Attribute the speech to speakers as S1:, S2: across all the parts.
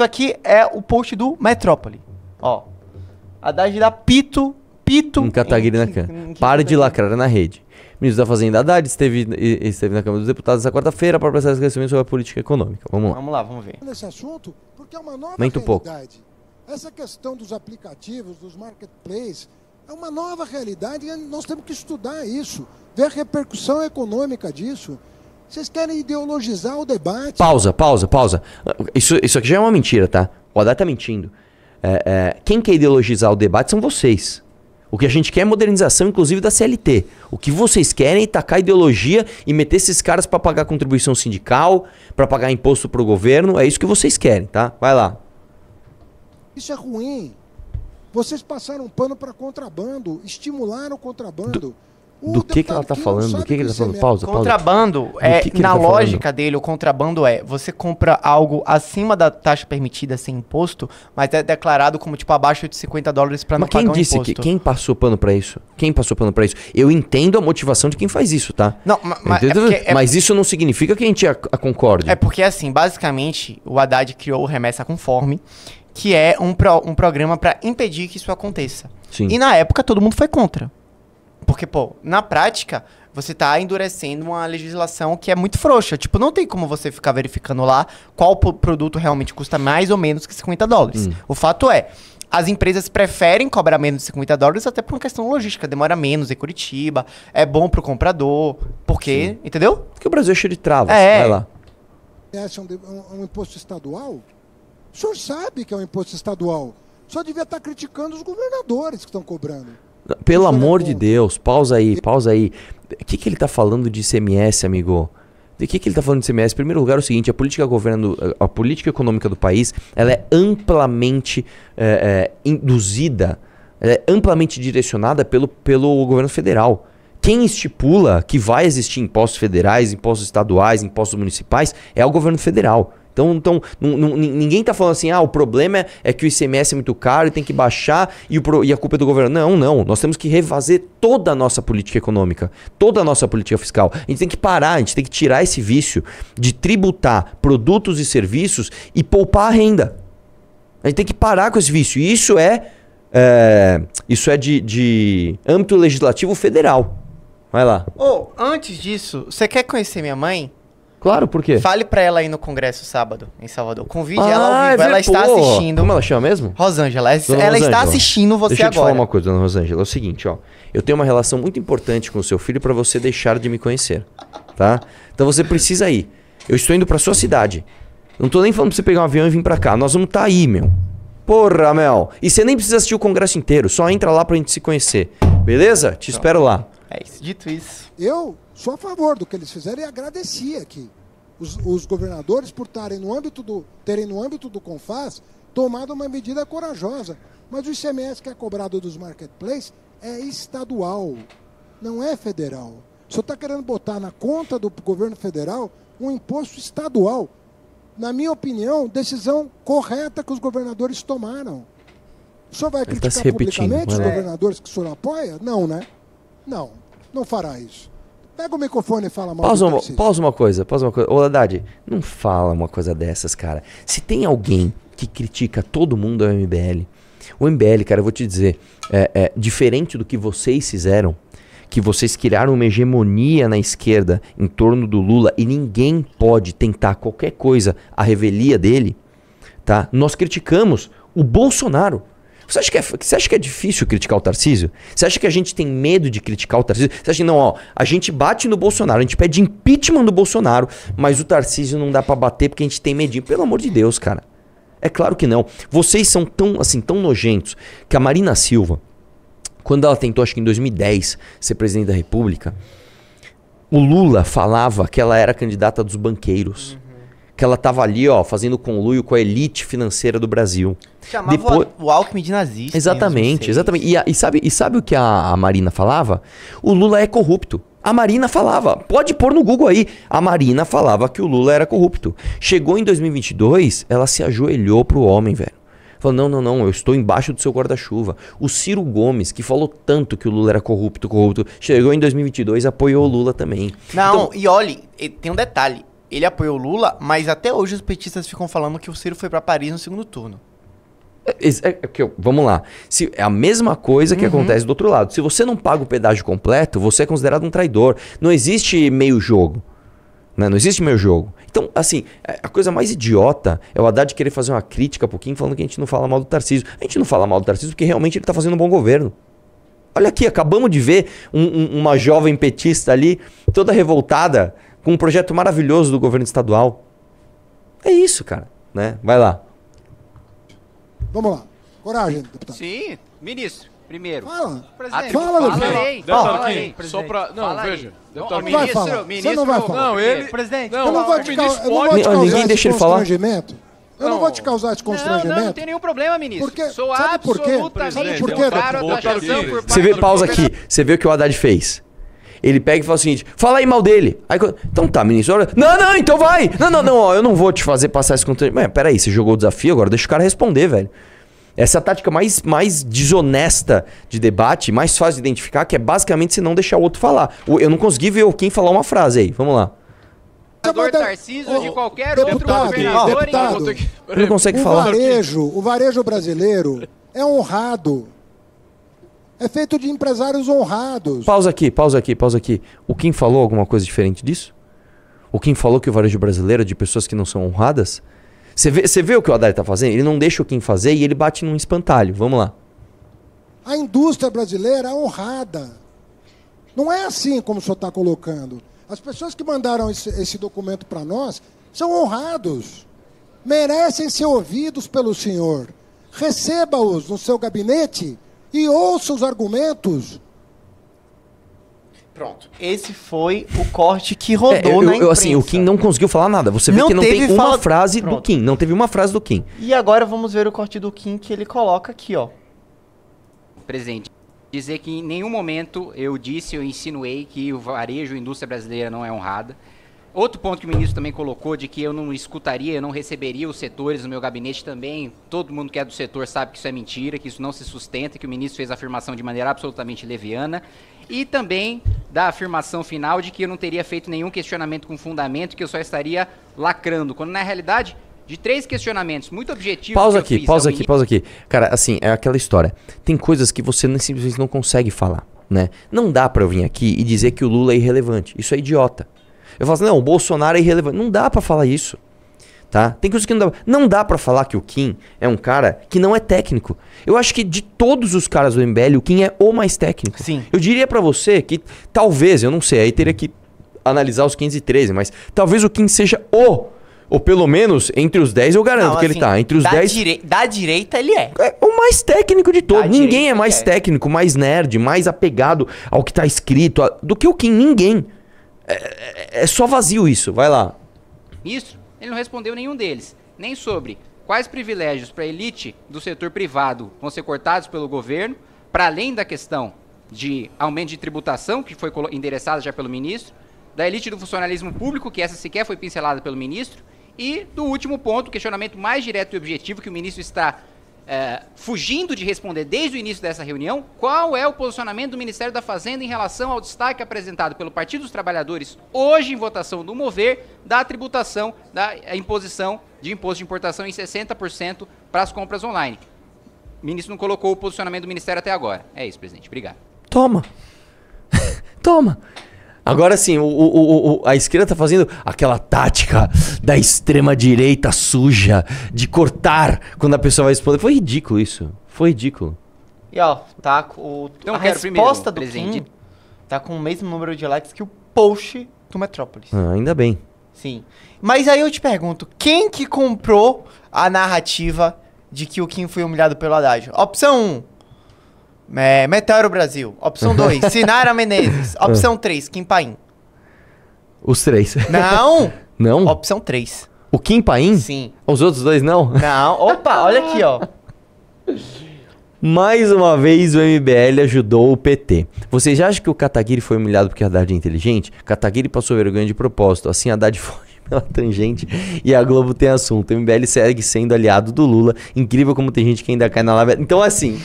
S1: Isso aqui é o post do Metrópole. Ó. Haddad dá pito,
S2: pito. Em Cataguiri, em, em, Pare de lacrar na rede. Ministro da Fazenda Haddad esteve, esteve na Câmara dos Deputados essa quarta-feira para prestar esclarecimento sobre a política econômica. Vamos lá.
S1: Vamos lá, vamos ver.
S3: Nesse assunto, porque é uma nova pouco. Essa questão dos aplicativos, dos marketplaces, é uma nova realidade e nós temos que estudar isso, ver a repercussão econômica disso. Vocês querem ideologizar o debate.
S2: Pausa, pausa, pausa. Isso, isso aqui já é uma mentira, tá? O Haddad tá mentindo. É, é, quem quer ideologizar o debate são vocês. O que a gente quer é modernização, inclusive, da CLT. O que vocês querem é tacar ideologia e meter esses caras para pagar contribuição sindical, para pagar imposto pro governo. É isso que vocês querem, tá? Vai lá.
S3: Isso é ruim. Vocês passaram pano para contrabando, estimularam o contrabando. Do do que, que ela tá falando, do que, que ele tá falando. Pausa, pausa.
S2: Contrabando,
S1: é, que que na tá lógica falando? dele, o contrabando é você compra algo acima da taxa permitida sem imposto, mas é declarado como tipo abaixo de 50 dólares para não quem pagar Mas quem disse Que, quem
S2: passou pano para isso? Quem passou pano para isso? Eu entendo a motivação de quem faz isso, tá? Não, ma, é porque, é, mas isso não significa que a gente a, a concorde. É porque assim, basicamente, o Haddad criou o remessa
S1: conforme, que é um, pro, um programa para impedir que isso aconteça. Sim. E na época todo mundo foi contra. Porque, pô, na prática, você tá endurecendo uma legislação que é muito frouxa. Tipo, não tem como você ficar verificando lá qual produto realmente custa mais ou menos que 50 dólares. Hum. O fato é, as empresas preferem cobrar menos de 50 dólares até por uma questão logística. Demora menos em é Curitiba, é bom para o comprador, porque, Sim. entendeu?
S2: Porque o Brasil é cheio de travas. É. Vai lá.
S3: Esse é um, um, um imposto estadual? O senhor sabe que é um imposto estadual. O senhor devia estar tá criticando os governadores que estão cobrando.
S2: Pelo é amor de Deus, pausa aí, pausa aí. O que, que ele está falando de ICMS, amigo? De que, que ele está falando de ICMS? Em primeiro lugar, é o seguinte: a política, governo, a política econômica do país ela é amplamente é, é, induzida, é amplamente direcionada pelo, pelo governo federal. Quem estipula que vai existir impostos federais, impostos estaduais, impostos municipais é o governo federal. Então, então ninguém está falando assim, ah, o problema é, é, que o ICMS é muito caro e tem que baixar e, o, e a culpa é do governo. Não, não. Nós temos que refazer toda a nossa política econômica, toda a nossa política fiscal. A gente tem que parar, a gente tem que tirar esse vício de tributar produtos e serviços e poupar a renda. A gente tem que parar com esse vício. E isso é, é isso é de, de âmbito legislativo federal. Vai lá.
S1: Oh, antes disso, você quer conhecer minha mãe? Claro, por quê? Fale pra ela aí no congresso sábado, em Salvador. Convide ah, ela ao ah, vivo. É ela está pô. assistindo. Como
S2: ela chama mesmo? Rosângela. Ela, está assistindo você Deixa agora. Deixa eu te falar uma coisa, dona Rosângela. É o seguinte, ó. Eu tenho uma relação muito importante com o seu filho para você deixar de me conhecer, tá? Então você precisa ir. Eu estou indo pra sua cidade. Não tô nem falando pra você pegar um avião e vir pra cá. Nós vamos estar tá aí, meu. Porra, Mel. E você nem precisa assistir o congresso inteiro. Só entra lá pra gente se conhecer. Beleza? Te tá. espero lá.
S3: É isso. Dito isso. Eu sou a favor do que eles fizeram e agradeci aqui. Os, os governadores por tarem no âmbito do, terem no âmbito do CONFAS tomado uma medida corajosa. Mas o ICMS que é cobrado dos marketplaces é estadual, não é federal. O senhor está querendo botar na conta do governo federal um imposto estadual. Na minha opinião, decisão correta que os governadores tomaram. O senhor vai Ele tá criticar tá publicamente os governadores que o senhor apoia? Não, né? Não não fará isso. Pega o microfone e fala mal pausa uma,
S2: pausa uma coisa, pausa uma coisa. Ô, Haddad, não fala uma coisa dessas, cara. Se tem alguém que critica todo mundo é o MBL, o MBL, cara, eu vou te dizer, é, é diferente do que vocês fizeram, que vocês criaram uma hegemonia na esquerda em torno do Lula e ninguém pode tentar qualquer coisa à revelia dele, tá? Nós criticamos o Bolsonaro. Você acha, que é, você acha que é difícil criticar o Tarcísio? Você acha que a gente tem medo de criticar o Tarcísio? Você acha que não, ó, a gente bate no Bolsonaro, a gente pede impeachment do Bolsonaro, mas o Tarcísio não dá para bater porque a gente tem medinho. Pelo amor de Deus, cara. É claro que não. Vocês são tão, assim, tão nojentos que a Marina Silva, quando ela tentou, acho que em 2010, ser presidente da República, o Lula falava que ela era candidata dos banqueiros. Uhum que ela estava ali, ó, fazendo conluio com a elite financeira do Brasil. Chamava Depois... o Alckmin de nazista. Exatamente, exatamente. E, a, e, sabe, e sabe o que a, a Marina falava? O Lula é corrupto. A Marina falava, pode pôr no Google aí. A Marina falava que o Lula era corrupto. Chegou em 2022, ela se ajoelhou pro homem, velho. Falou: não, não, não, eu estou embaixo do seu guarda-chuva. O Ciro Gomes, que falou tanto que o Lula era corrupto, corrupto, chegou em 2022 e apoiou o Lula também.
S1: Não, então, e olhe, tem um detalhe: ele apoiou Lula, mas até hoje os petistas ficam falando que o Ciro foi para Paris no segundo turno.
S2: É, é, é, é vamos lá. Se, é a mesma coisa que uhum. acontece do outro lado. Se você não paga o pedágio completo, você é considerado um traidor. Não existe meio jogo. Né? Não existe meio jogo. Então, assim, é, a coisa mais idiota é o Haddad querer fazer uma crítica um pouquinho falando que a gente não fala mal do Tarcísio. A gente não fala mal do Tarcísio porque realmente ele está fazendo um bom governo. Olha aqui, acabamos de ver um, um, uma jovem petista ali, toda revoltada, com um projeto maravilhoso do governo estadual. É isso, cara. Né? Vai lá.
S3: Vamos lá. Coragem, deputado.
S4: Sim, ministro. Primeiro. Fala. Presidente, fala, fala, Só pra... Não, fala veja. Deputado, não, ministro, falar. ministro, você não vai falar. Não, ele...
S3: Presidente. Não, eu não vou te, ca... eu não vou te causar Ninguém deixa ele falar. Eu não, não, vou te causar esse constrangimento. Não, não, não tem nenhum problema, ministro. Porque, Sou sabe por quê? Sabe por quê? Você
S2: vê pausa aqui. Você vê o que o Haddad fez ele pega e fala o seguinte: fala aí mal dele. Aí, então tá, ministro. Olha, não, não, então vai. Não, não, não, ó, eu não vou te fazer passar esse conteúdo. Mas peraí, você jogou o desafio agora, deixa o cara responder, velho. Essa é a tática mais, mais desonesta de debate, mais fácil de identificar, que é basicamente você não deixar o outro falar. Eu não consegui ver o Kim falar uma frase aí. Vamos lá.
S4: de qualquer deputado, outro governador. Deputado, em... consegue, não consegue o falar. Varejo,
S3: o varejo brasileiro é honrado é feito de empresários honrados.
S2: Pausa aqui, pausa aqui, pausa aqui. O Kim falou alguma coisa diferente disso? O Kim falou que o varejo brasileiro é de pessoas que não são honradas? Você vê, vê o que o Haddad está fazendo? Ele não deixa o Kim fazer e ele bate num espantalho. Vamos lá.
S3: A indústria brasileira é honrada. Não é assim como o senhor está colocando. As pessoas que mandaram esse, esse documento para nós são honrados. Merecem ser ouvidos pelo senhor. Receba-os no seu gabinete e ouça os argumentos.
S1: Pronto. Esse foi o corte que rodou é, eu, na imprensa. assim, o Kim
S2: não conseguiu falar nada. Você não vê que não tem fala... uma frase Pronto. do Kim. Não teve uma frase do Kim.
S1: E agora
S4: vamos ver o corte do Kim que ele coloca aqui, ó. Presente. Dizer que em nenhum momento eu disse, eu insinuei que o varejo, a indústria brasileira não é honrada. Outro ponto que o ministro também colocou de que eu não escutaria, eu não receberia os setores no meu gabinete também. Todo mundo que é do setor sabe que isso é mentira, que isso não se sustenta, que o ministro fez a afirmação de maneira absolutamente leviana. E também da afirmação final de que eu não teria feito nenhum questionamento com fundamento, que eu só estaria lacrando. Quando na realidade, de três questionamentos muito objetivos. Pausa aqui, pausa é aqui, pausa
S2: aqui. Cara, assim, é aquela história. Tem coisas que você simplesmente não consegue falar, né? Não dá para eu vir aqui e dizer que o Lula é irrelevante. Isso é idiota. Eu falo assim, não, o Bolsonaro é irrelevante. Não dá para falar isso. Tá? Tem coisas que não dá. Não dá para falar que o Kim é um cara que não é técnico. Eu acho que de todos os caras do MBL, o Kim é o mais técnico. Sim. Eu diria para você que talvez, eu não sei, aí teria que analisar os 15 e 13, mas talvez o Kim seja o ou pelo menos entre os 10 eu garanto não, que assim, ele tá. Entre os da 10. Direi
S1: da direita ele é.
S2: É o mais técnico de todos. ninguém é mais é. técnico, mais nerd, mais apegado ao que tá escrito, a... do que o Kim. Ninguém. É, é, é só vazio isso, vai lá.
S4: Ministro, ele não respondeu nenhum deles, nem sobre quais privilégios para a elite do setor privado vão ser cortados pelo governo, para além da questão de aumento de tributação, que foi endereçada já pelo ministro, da elite do funcionalismo público, que essa sequer foi pincelada pelo ministro, e do último ponto, questionamento mais direto e objetivo que o ministro está é, fugindo de responder desde o início dessa reunião qual é o posicionamento do Ministério da Fazenda em relação ao destaque apresentado pelo Partido dos Trabalhadores hoje em votação do Mover da tributação, da imposição de imposto de importação em 60% para as compras online. O ministro não colocou o posicionamento do Ministério até agora. É isso, presidente. Obrigado.
S2: Toma! Toma! Agora sim, o, o, o, a esquerda tá fazendo aquela tática da extrema direita suja de cortar quando a pessoa vai responder. Foi ridículo isso. Foi ridículo.
S1: E ó, tá o então, a resposta primeiro, do presente. Kim tá com o mesmo número de likes que o post do Metrópolis.
S2: Ah, ainda bem.
S1: Sim. Mas aí eu te pergunto, quem que comprou a narrativa de que o Kim foi humilhado pelo Haddad? Opção 1, é, Meteoro Brasil.
S2: Opção 2, Sinara Menezes. Ah. Opção
S1: 3, Kim Paim.
S2: Os três. Não! Não? Opção 3. O Kim Paim? Sim. Os outros dois não? Não. Opa, olha aqui, ó. Mais uma vez o MBL ajudou o PT. Vocês acham que o Kataguiri foi humilhado porque Haddad é inteligente? Kataguiri passou vergonha de propósito, assim Haddad foi pela tangente e a Globo tem assunto. O MBL segue sendo aliado do Lula. Incrível como tem gente que ainda cai na lava. Então assim,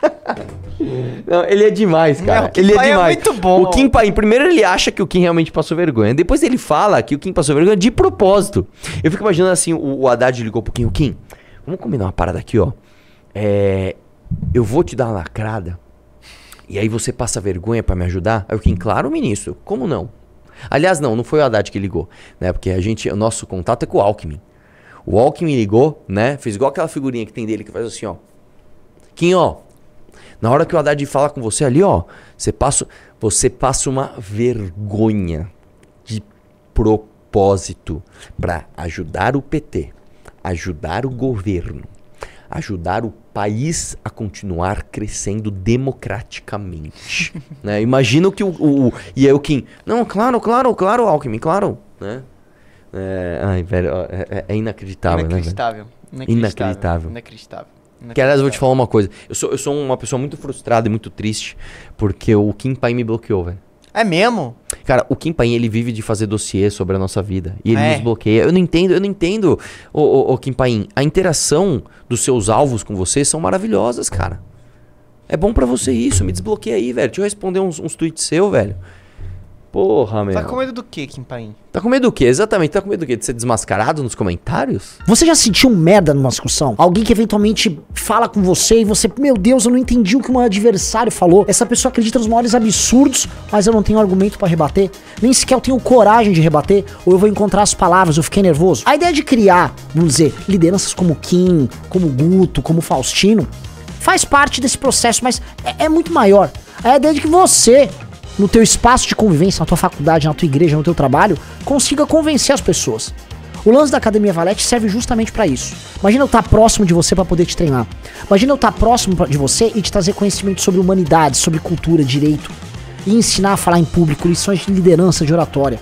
S2: Não, ele é demais, cara. Não, ele é, é demais. É muito bom. O Kim Paim, primeiro ele acha que o Kim realmente passou vergonha. Depois ele fala que o Kim passou vergonha de propósito. Eu fico imaginando assim, o, o Haddad ligou pro Kim, o Kim, vamos combinar uma parada aqui, ó. É, eu vou te dar uma lacrada. E aí você passa vergonha para me ajudar? Aí o Kim, claro, ministro, como não? Aliás, não, não foi o Haddad que ligou, né? Porque a gente, o nosso contato é com o Alckmin. O Alckmin ligou, né? Fez igual aquela figurinha que tem dele que faz assim, ó. Kim, ó, na hora que o Haddad falar com você ali, ó, você passa, você passa uma vergonha de propósito para ajudar o PT, ajudar o governo, ajudar o país a continuar crescendo democraticamente. né? Imagina que o, o, o, E aí o Kim. Não, claro, claro, claro, Alckmin, claro. Né? É, ai, velho, é, é inacreditável, inacreditável, né? Inacreditável. Inacreditável. Inacreditável. É que aliás, eu vou te falar uma coisa. Eu sou, eu sou uma pessoa muito frustrada e muito triste porque o Kim Pai me bloqueou, velho.
S1: É mesmo?
S2: Cara, o Kim Paim, ele vive de fazer dossiê sobre a nossa vida. E ele é. nos bloqueia. Eu não entendo, eu não entendo, ô, ô, ô Kim Paim. A interação dos seus alvos com você são maravilhosas, cara. É bom para você isso, me desbloqueia aí, velho. Deixa eu responder uns, uns tweets seu, velho. Porra, meu. Tá com medo do que, Kim Paim? Tá com medo do que? Exatamente, tá com medo do que? De ser desmascarado nos
S5: comentários? Você já sentiu merda numa discussão? Alguém que eventualmente fala com você e você, meu Deus, eu não entendi o que meu adversário falou. Essa pessoa acredita nos maiores absurdos, mas eu não tenho argumento para rebater. Nem sequer eu tenho coragem de rebater, ou eu vou encontrar as palavras, eu fiquei nervoso. A ideia de criar, vamos dizer, lideranças como Kim, como Guto, como Faustino, faz parte desse processo, mas é, é muito maior. A ideia de que você no teu espaço de convivência, na tua faculdade, na tua igreja, no teu trabalho, consiga convencer as pessoas. O lance da Academia Valete serve justamente para isso. Imagina eu estar tá próximo de você para poder te treinar. Imagina eu estar tá próximo de você e te trazer conhecimento sobre humanidade, sobre cultura, direito. E ensinar a falar em público, lições de liderança, de oratória.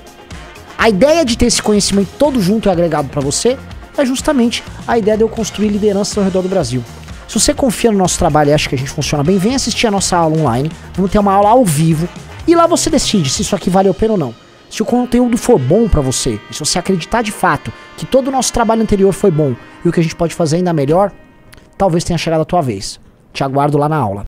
S5: A ideia de ter esse conhecimento todo junto e agregado para você é justamente a ideia de eu construir lideranças ao redor do Brasil. Se você confia no nosso trabalho e acha que a gente funciona bem, vem assistir a nossa aula online. Vamos ter uma aula ao vivo e lá você decide se isso aqui vale a pena ou não. Se o conteúdo for bom para você, se você acreditar de fato que todo o nosso trabalho anterior foi bom e o que a gente pode fazer ainda melhor, talvez tenha chegado a tua vez. Te aguardo lá na aula.